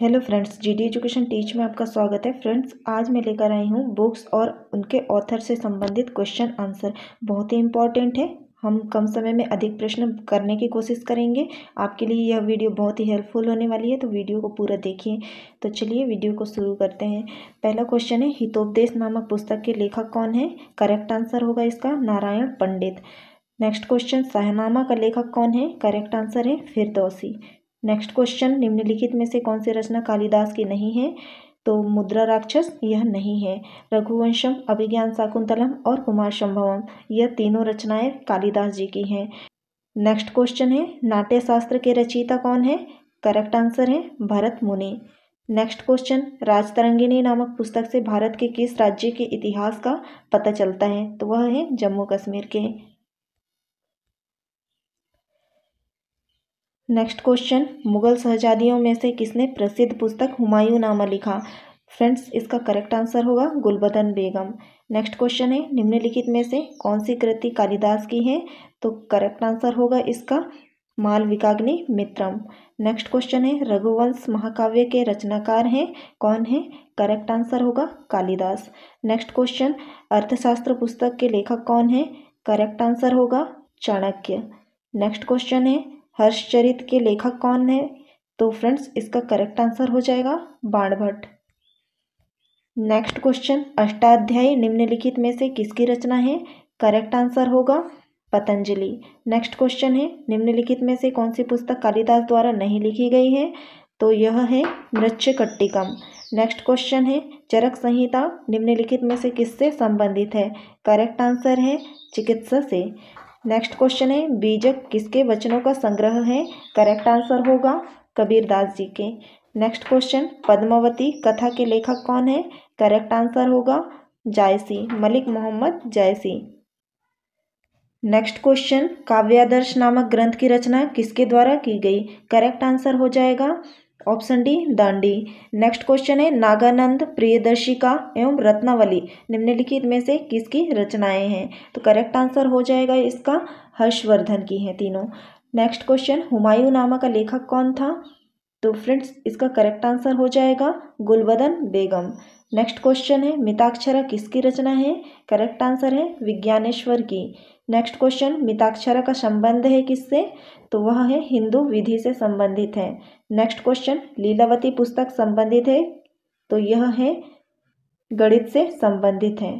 hello friends G D education teach में आपका स्वागत है फ्रेंड्स आज मैं लेकर आई हूँ बुक्स और उनके ऑथर से संबंधित क्वेश्चन आंसर बहुत ही इंपॉर्टेंट है हम कम समय में अधिक प्रश्न करने की कोशिश करेंगे आपके लिए यह वीडियो बहुत ही हेल्पफुल होने वाली है तो वीडियो को पूरा देखिए तो चलिए वीडियो को शुरू करते हैं पहला क्वेश्चन है हितोपदेश नामक पुस्तक के लेखक कौन है करेक्ट आंसर होगा इसका Narayan Pandit next question Shahnama का लेखक कौन है करेक्ट आंसर है फिरदौसी नेक्स्ट क्वेश्चन निम्नलिखित में से कौन सी रचना कालिदास की नहीं है तो मुद्रा राक्षस यह नहीं है रघुवंशम अभिज्ञान शाकुंतलम और कुमार संभवम यह तीनों रचनाएं कालिदास जी की हैं नेक्स्ट क्वेश्चन है नाट्य शास्त्र के रचयिता कौन है करेक्ट आंसर है भरत मुनि नेक्स्ट क्वेश्चन राजतरंगिनी नामक पुस्तक से भारत के किस राज्य के इतिहास का पता चलता है तो वह है जम्मू कश्मीर के नेक्स्ट क्वेश्चन मुगल शहजादियों में से किसने प्रसिद्ध पुस्तक हुमायूं नामा लिखा फ्रेंड्स इसका करेक्ट आंसर होगा गुलबदन बेगम नेक्स्ट क्वेश्चन है निम्नलिखित में से कौन सी कृति कालिदास की है तो करेक्ट आंसर होगा इसका मालविकाग्नि मित्रम नेक्स्ट क्वेश्चन है रघुवंश महाकाव्य के रचनाकार हैं कौन है करेक्ट आंसर होगा कालिदास नेक्स्ट क्वेश्चन अर्थशास्त्र पुस्तक के लेखक कौन है करेक्ट आंसर होगा चाणक्य नेक्स्ट क्वेश्चन है हर्षचरित के लेखक कौन है तो फ्रेंड्स इसका करेक्ट आंसर हो जाएगा बाणभट्ट नेक्स्ट क्वेश्चन अष्टाध्यायी निम्नलिखित में से किसकी रचना है करेक्ट आंसर होगा पतंजलि नेक्स्ट क्वेश्चन है निम्नलिखित में से कौन सी पुस्तक कालिदास द्वारा नहीं लिखी गई है तो यह है मृच्छकट्टिकम नेक्स्ट क्वेश्चन है चरक संहिता निम्नलिखित में से किससे संबंधित है करेक्ट आंसर है चिकित्सा से नेक्स्ट क्वेश्चन है बीजक किसके वचनों का संग्रह है करेक्ट आंसर होगा कबीरदास जी के नेक्स्ट क्वेश्चन पद्मावती कथा के लेखक कौन है करेक्ट आंसर होगा जायसी मलिक मोहम्मद जायसी नेक्स्ट क्वेश्चन काव्यादर्श नामक ग्रंथ की रचना किसके द्वारा की गई करेक्ट आंसर हो जाएगा option D Dandi next question है नागानंद प्रियदर्शिका एवं रत्नावली निम्नलिखित में से किसकी रचनाएं हैं तो करेक्ट आंसर हो जाएगा इसका हर्षवर्धन की हैं तीनों नेक्स्ट क्वेश्चन हुमायूं नामा का लेखक कौन था तो फ्रेंड्स इसका करेक्ट आंसर हो जाएगा गुलबदन बेगम नेक्स्ट क्वेश्चन है मिताक्षरा किसकी रचना है करेक्ट आंसर है विज्ञानेश्वर की नेक्स्ट क्वेश्चन मिताक्षरा का संबंध है किससे तो वह है हिंदू विधि से संबंधित है नेक्स्ट क्वेश्चन लीलावती पुस्तक संबंधित है तो यह है गणित से संबंधित है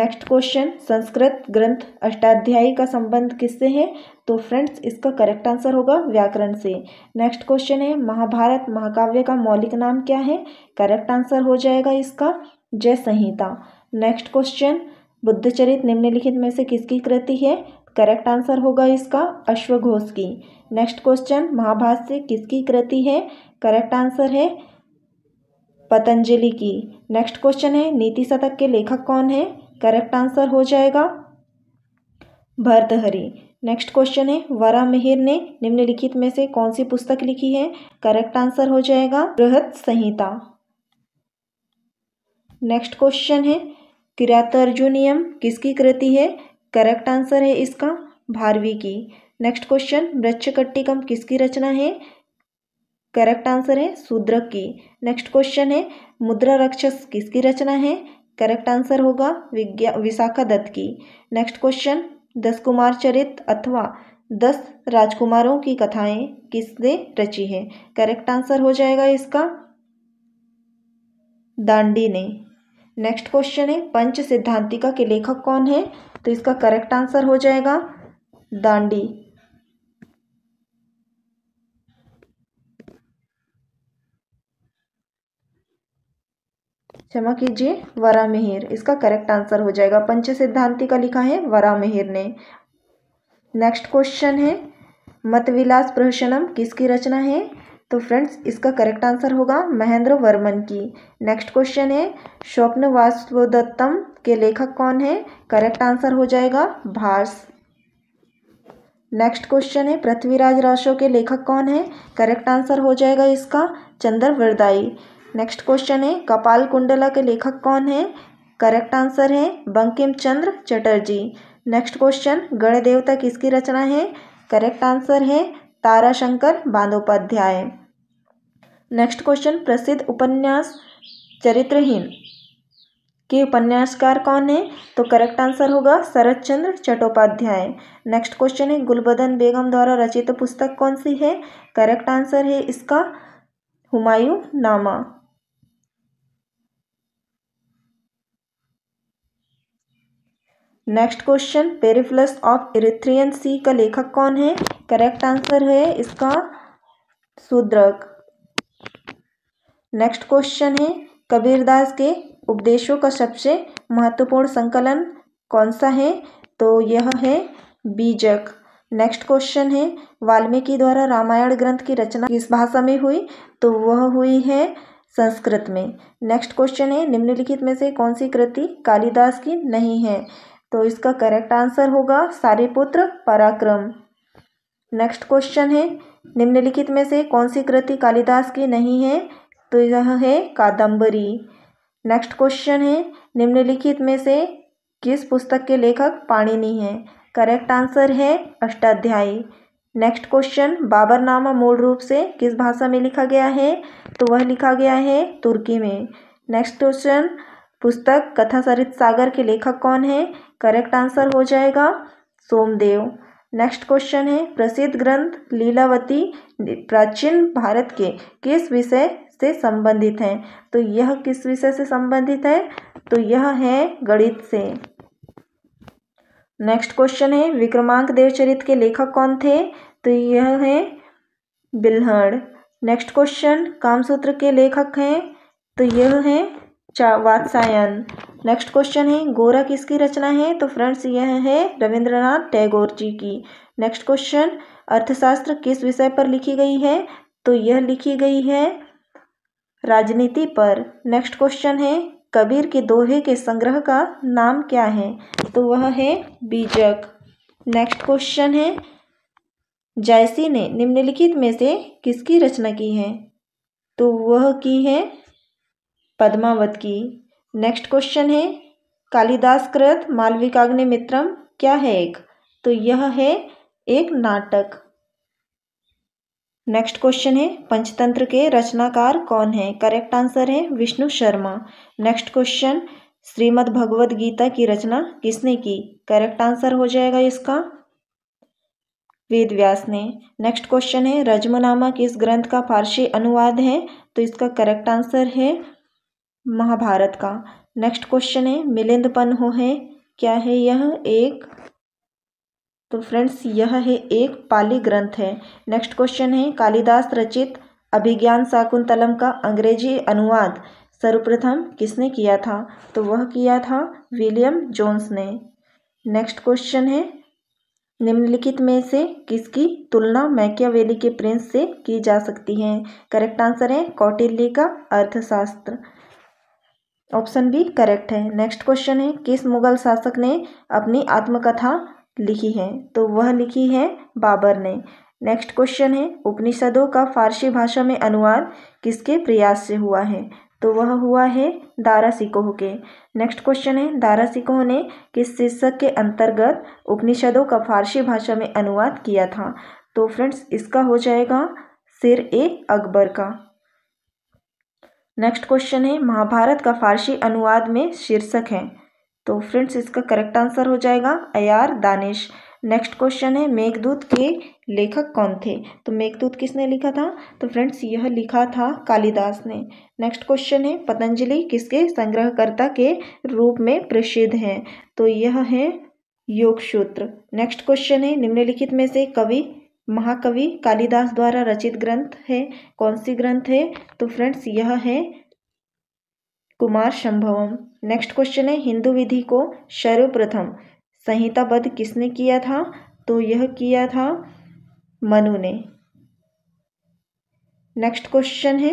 नेक्स्ट क्वेश्चन संस्कृत ग्रंथ अष्टाध्यायी का संबंध किससे है तो फ्रेंड्स इसका करेक्ट आंसर होगा व्याकरण से नेक्स्ट क्वेश्चन है महाभारत महाकाव्य का मौलिक नाम क्या है करेक्ट आंसर हो जाएगा इसका जय संहिता नेक्स्ट क्वेश्चन बुद्धचरित निम्नलिखित में से किसकी कृति है करेक्ट आंसर होगा इसका अश्वघोष की नेक्स्ट क्वेश्चन महाभाष्य किसकी कृति है करेक्ट आंसर है पतंजलि की नेक्स्ट क्वेश्चन है नीति शतक के लेखक कौन है करेक्ट आंसर हो जाएगा भरतहरी नेक्स्ट क्वेश्चन है वरा मिहिर ने निम्नलिखित में से कौन सी पुस्तक लिखी है करेक्ट आंसर हो जाएगा बृहत संहिता नेक्स्ट क्वेश्चन है किरातर्जुनियम किसकी कृति है करेक्ट आंसर है इसका भारवी की नेक्स्ट क्वेश्चन मृक्षकट्टिकम किसकी रचना है करेक्ट आंसर है सूद्रक की नेक्स्ट क्वेश्चन है मुद्रा रक्षस किसकी रचना है करेक्ट आंसर होगा विज्ञा विशाखा दत्त की नेक्स्ट क्वेश्चन दस कुमार चरित अथवा दस राजकुमारों की कथाएं किसने रची है करेक्ट आंसर हो जाएगा इसका दांडी ने नेक्स्ट क्वेश्चन है पंच सिद्धांतिका के लेखक कौन है तो इसका करेक्ट आंसर हो जाएगा दांडी क्षमा कीजिए वरा मिहिर इसका करेक्ट आंसर हो जाएगा पंच सिद्धांति का लिखा है वरा मिहिर ने नेक्स्ट क्वेश्चन है मतविलास प्रहसनम किसकी रचना है तो फ्रेंड्स इसका करेक्ट आंसर होगा महेंद्र वर्मन की नेक्स्ट क्वेश्चन है स्वप्न वास्वदत्तम के लेखक कौन है करेक्ट आंसर हो जाएगा भास नेक्स्ट क्वेश्चन है पृथ्वीराज राशो के लेखक कौन है करेक्ट आंसर हो जाएगा इसका चंद्र वरदाई नेक्स्ट क्वेश्चन है कपाल कुंडला के लेखक कौन है करेक्ट आंसर है बंकिम चंद्र चटर्जी नेक्स्ट क्वेश्चन गण देवता किसकी रचना है करेक्ट आंसर है ताराशंकर बांदोपाध्याय नेक्स्ट क्वेश्चन प्रसिद्ध उपन्यास चरित्रहीन के उपन्यासकार कौन है तो करेक्ट आंसर होगा शरद चंद्र चट्टोपाध्याय नेक्स्ट क्वेश्चन है गुलबदन बेगम द्वारा रचित पुस्तक कौन सी है करेक्ट आंसर है इसका Humayun Nama next question Periplus of Erythraean sea का लेखक कौन है करेक्ट आंसर है इसका सुद्रक नेक्स्ट क्वेश्चन है कबीरदास के उपदेशों का सबसे महत्वपूर्ण संकलन कौन सा है तो यह है बीजक नेक्स्ट क्वेश्चन है वाल्मीकि द्वारा रामायण ग्रंथ की रचना किस भाषा में हुई तो वह हुई है संस्कृत में नेक्स्ट क्वेश्चन है निम्नलिखित में से कौन सी कृति कालिदास की नहीं है तो इसका करेक्ट आंसर होगा सारिपुत्र पराक्रम नेक्स्ट क्वेश्चन है निम्नलिखित में से कौन सी कृति कालिदास की नहीं है तो यह है कादम्बरी नेक्स्ट क्वेश्चन है निम्नलिखित में से किस पुस्तक के लेखक पाणिनि हैं करेक्ट आंसर है अष्टाध्यायी नेक्स्ट क्वेश्चन बाबरनामा मूल रूप से किस भाषा में लिखा गया है तो वह लिखा गया है तुर्की में नेक्स्ट क्वेश्चन पुस्तक कथा सरित सागर के लेखक कौन है करेक्ट आंसर हो जाएगा सोमदेव नेक्स्ट क्वेश्चन है प्रसिद्ध ग्रंथ लीलावती प्राचीन भारत के किस विषय से संबंधित हैं तो यह किस विषय से संबंधित है तो यह है गणित से नेक्स्ट क्वेश्चन है विक्रमांक देवचरित के लेखक कौन थे तो यह है बिल्हड़ नेक्स्ट क्वेश्चन कामसूत्र के लेखक हैं तो यह है चा वात्सायन नेक्स्ट क्वेश्चन है गोरा किसकी रचना है तो फ्रेंड्स यह है रविंद्रनाथ टैगोर जी की नेक्स्ट क्वेश्चन अर्थशास्त्र किस विषय पर लिखी गई है तो यह लिखी गई है राजनीति पर नेक्स्ट क्वेश्चन है कबीर के दोहे के संग्रह का नाम क्या है तो वह है बीजक नेक्स्ट क्वेश्चन है जायसी ने निम्नलिखित में से किसकी रचना की है तो वह की है पद्मावत की नेक्स्ट क्वेश्चन है कालिदास कृत मालविकाग्नि मित्रम क्या है एक तो यह है एक नाटक नेक्स्ट क्वेश्चन है पंचतंत्र के रचनाकार कौन है करेक्ट आंसर है विष्णु शर्मा नेक्स्ट क्वेश्चन श्रीमद् भगवद गीता की रचना किसने की करेक्ट आंसर हो जाएगा इसका वेद व्यास ने नेक्स्ट क्वेश्चन है रजमनामा किस ग्रंथ का फारसी अनुवाद है तो इसका करेक्ट आंसर है महाभारत का नेक्स्ट क्वेश्चन है मिलिंद पन्हो है क्या है यह एक तो फ्रेंड्स यह है एक पाली ग्रंथ है नेक्स्ट क्वेश्चन है कालिदास रचित अभिज्ञान शाकुंतलम का अंग्रेजी अनुवाद सर्वप्रथम किसने किया था तो वह किया था विलियम जोन्स ने नेक्स्ट क्वेश्चन है निम्नलिखित में से किसकी तुलना मैकियावेली के प्रिंस से की जा सकती है करेक्ट आंसर है कौटिल्य का अर्थशास्त्र ऑप्शन बी करेक्ट है नेक्स्ट क्वेश्चन है किस मुगल शासक ने अपनी आत्मकथा लिखी है तो वह लिखी है बाबर ने नेक्स्ट क्वेश्चन है उपनिषदों का फारसी भाषा में अनुवाद किसके प्रयास से हुआ है तो वह हुआ है दारा सिकोह के नेक्स्ट क्वेश्चन है दारा सिकोह ने किस शीर्षक के अंतर्गत उपनिषदों का फारसी भाषा में अनुवाद किया था तो फ्रेंड्स इसका हो जाएगा सिर ए अकबर का नेक्स्ट क्वेश्चन है महाभारत का फारसी अनुवाद में शीर्षक है तो फ्रेंड्स इसका करेक्ट आंसर हो जाएगा अयार दानिश नेक्स्ट क्वेश्चन है मेघदूत के लेखक कौन थे तो मेघदूत किसने लिखा था तो फ्रेंड्स यह लिखा था कालिदास ने नेक्स्ट क्वेश्चन है पतंजलि किसके संग्रहकर्ता के रूप में प्रसिद्ध हैं तो यह है योग सूत्र नेक्स्ट क्वेश्चन है निम्नलिखित में से कवि महाकवि कालिदास द्वारा रचित ग्रंथ है कौन सी ग्रंथ है तो फ्रेंड्स यह है कुमार संभवम नेक्स्ट क्वेश्चन है हिंदू विधि को सर्वप्रथम संहिताबद्ध किसने किया था तो यह किया था मनु ने नेक्स्ट क्वेश्चन है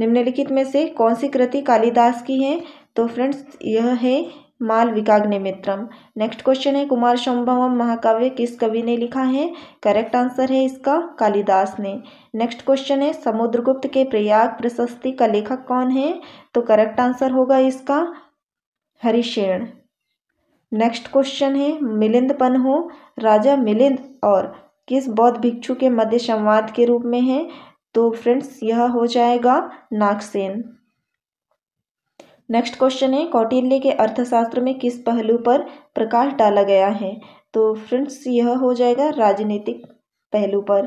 निम्नलिखित में से कौन सी कृति कालिदास की है तो फ्रेंड्स यह है माल मित्रम नेक्स्ट क्वेश्चन है कुमार शंभवम महाकाव्य किस कवि ने लिखा है करेक्ट आंसर है इसका कालिदास ने नेक्स्ट क्वेश्चन है समुद्रगुप्त के प्रयाग प्रशस्ति का लेखक कौन है तो करेक्ट आंसर होगा इसका हरिशेण नेक्स्ट क्वेश्चन है मिलिंद पनहो राजा मिलिंद और किस बौद्ध भिक्षु के मध्य संवाद के रूप में है तो फ्रेंड्स यह हो जाएगा नागसेन नेक्स्ट क्वेश्चन है कौटिल्य के अर्थशास्त्र में किस पहलू पर प्रकाश डाला गया है तो फ्रेंड्स यह हो जाएगा राजनीतिक पहलू पर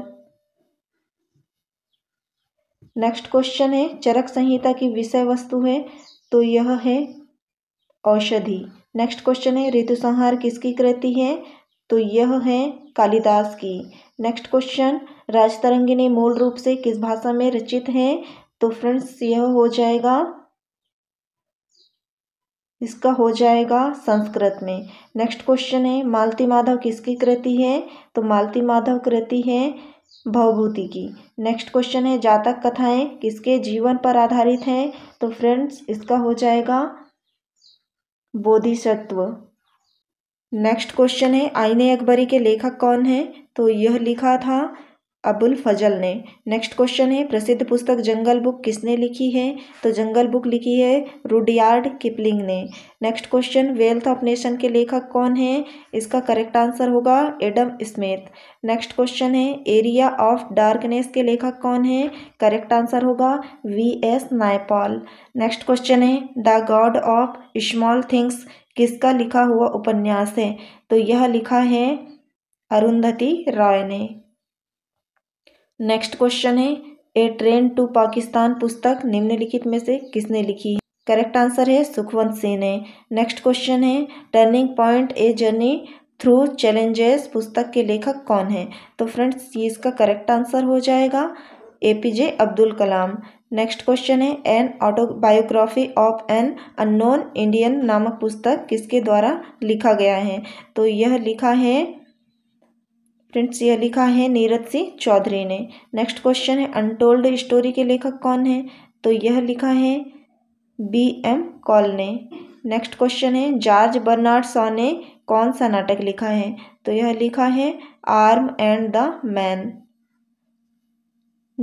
नेक्स्ट क्वेश्चन है चरक संहिता की विषय वस्तु है तो यह है औषधि नेक्स्ट क्वेश्चन है ऋतु संहार किसकी कृति है तो यह है कालिदास की नेक्स्ट क्वेश्चन राजतरंगिनी मूल रूप से किस भाषा में रचित है तो फ्रेंड्स यह हो जाएगा इसका हो जाएगा संस्कृत में नेक्स्ट क्वेश्चन है मालती माधव किसकी कृति है तो मालती माधव कृति है भवभूति की नेक्स्ट क्वेश्चन है जातक कथाएं किसके जीवन पर आधारित हैं तो फ्रेंड्स इसका हो जाएगा बोधिसत्व नेक्स्ट क्वेश्चन है आईने अकबरी के लेखक कौन हैं तो यह लिखा था अबुल फजल ने नेक्स्ट क्वेश्चन है प्रसिद्ध पुस्तक जंगल बुक किसने लिखी है तो जंगल बुक लिखी है रुडियार्ड किपलिंग ने next question wealth of nation के लेखक कौन है इसका करेक्ट आंसर होगा एडम स्मिथ नेक्स्ट क्वेश्चन है एरिया ऑफ डार्कनेस के लेखक कौन है करेक्ट आंसर होगा V S Naipaul next question है the god of small things किसका लिखा हुआ उपन्यास है तो यह लिखा है अरुंधति रॉय ने नेक्स्ट क्वेश्चन है ए ट्रेन टू पाकिस्तान पुस्तक निम्नलिखित में से किसने लिखी है करेक्ट आंसर है सुखवंत सिंह ने नेक्स्ट क्वेश्चन है turning point a journey through challenges पुस्तक के लेखक कौन है तो फ्रेंड्स ये इसका करेक्ट आंसर हो जाएगा A P J Abdul Kalam next question है an autobiography of an unknown Indian नामक पुस्तक किसके द्वारा लिखा गया है तो यह लिखा है फ्रेंड्स यह लिखा है नीरज सिंह चौधरी ने नेक्स्ट क्वेश्चन है अनटोल्ड स्टोरी के लेखक कौन है तो यह लिखा है बी एम कॉल ने नेक्स्ट क्वेश्चन है जॉर्ज बर्नार्ड सॉ ने कौन सा नाटक लिखा है तो यह लिखा है arm and the man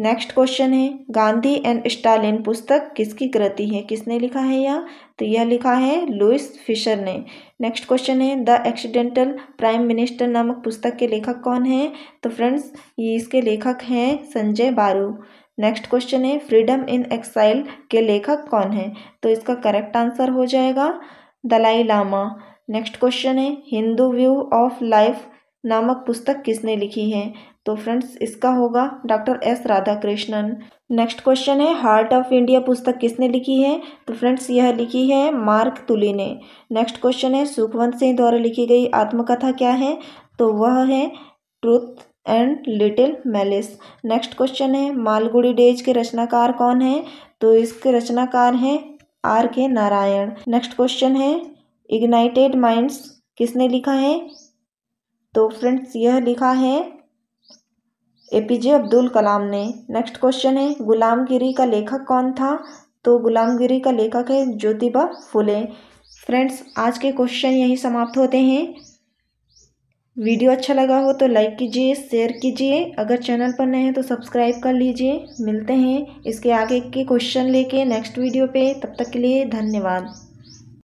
next question है गांधी एंड स्टालिन पुस्तक किसकी कृति है किसने लिखा है यह तो यह लिखा है लुइस फिशर ने नेक्स्ट क्वेश्चन है द एक्सीडेंटल प्राइम मिनिस्टर नामक पुस्तक के लेखक कौन है तो फ्रेंड्स ये इसके लेखक हैं संजय बारू नेक्स्ट क्वेश्चन है फ्रीडम इन एक्साइल के लेखक कौन है तो इसका करेक्ट आंसर हो जाएगा दलाई लामा नेक्स्ट क्वेश्चन है हिंदू व्यू ऑफ लाइफ नामक पुस्तक किसने लिखी है तो फ्रेंड्स इसका होगा doctor S Radha Krishnan next question है हार्ट ऑफ इंडिया पुस्तक किसने लिखी है तो फ्रेंड्स यह लिखी है मार्क तुली ने नेक्स्ट क्वेश्चन है सुखवंत सिंह द्वारा लिखी गई आत्मकथा क्या है तो वह है truth and little malice next question है मालगुड़ी डेज के रचनाकार कौन है तो इसके रचनाकार हैं R K Narayan next question है इग्नाइटेड माइंड्स किसने लिखा है तो फ्रेंड्स यह लिखा है ए पी जे अब्दुल कलाम ने नेक्स्ट क्वेश्चन है गुलामगिरी का लेखक कौन था तो गुलामगिरी का लेखक है ज्योतिबा फुले फ्रेंड्स आज के क्वेश्चन यहीं समाप्त होते हैं वीडियो अच्छा लगा हो तो लाइक कीजिए शेयर कीजिए अगर चैनल पर नए हैं तो सब्सक्राइब कर लीजिए मिलते हैं इसके आगे के क्वेश्चन लेके नेक्स्ट वीडियो पे तब तक के लिए धन्यवाद